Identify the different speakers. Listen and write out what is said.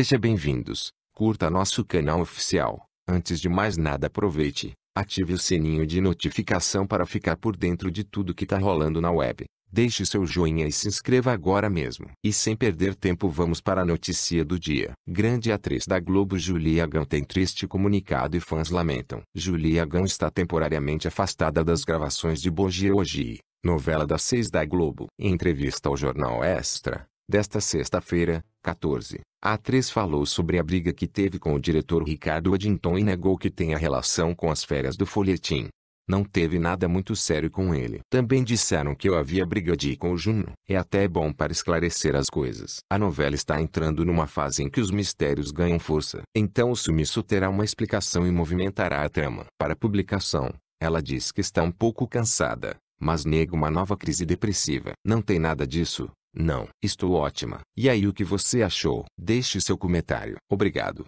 Speaker 1: Seja bem-vindos, curta nosso canal oficial. Antes de mais nada aproveite, ative o sininho de notificação para ficar por dentro de tudo que tá rolando na web. Deixe seu joinha e se inscreva agora mesmo. E sem perder tempo vamos para a notícia do dia. Grande atriz da Globo Julia Gão tem triste comunicado e fãs lamentam. Julia Gão está temporariamente afastada das gravações de Boji Oji, novela das seis da Globo. Em entrevista ao jornal Extra, desta sexta-feira, 14, a3 falou sobre a briga que teve com o diretor Ricardo Addington e negou que tenha relação com as férias do folhetim. Não teve nada muito sério com ele. Também disseram que eu havia brigadi com o Juno. É até bom para esclarecer as coisas. A novela está entrando numa fase em que os mistérios ganham força. Então o sumiço terá uma explicação e movimentará a trama. Para publicação, ela diz que está um pouco cansada, mas nega uma nova crise depressiva. Não tem nada disso, não, estou ótima. E aí o que você achou? Deixe
Speaker 2: seu comentário. Obrigado.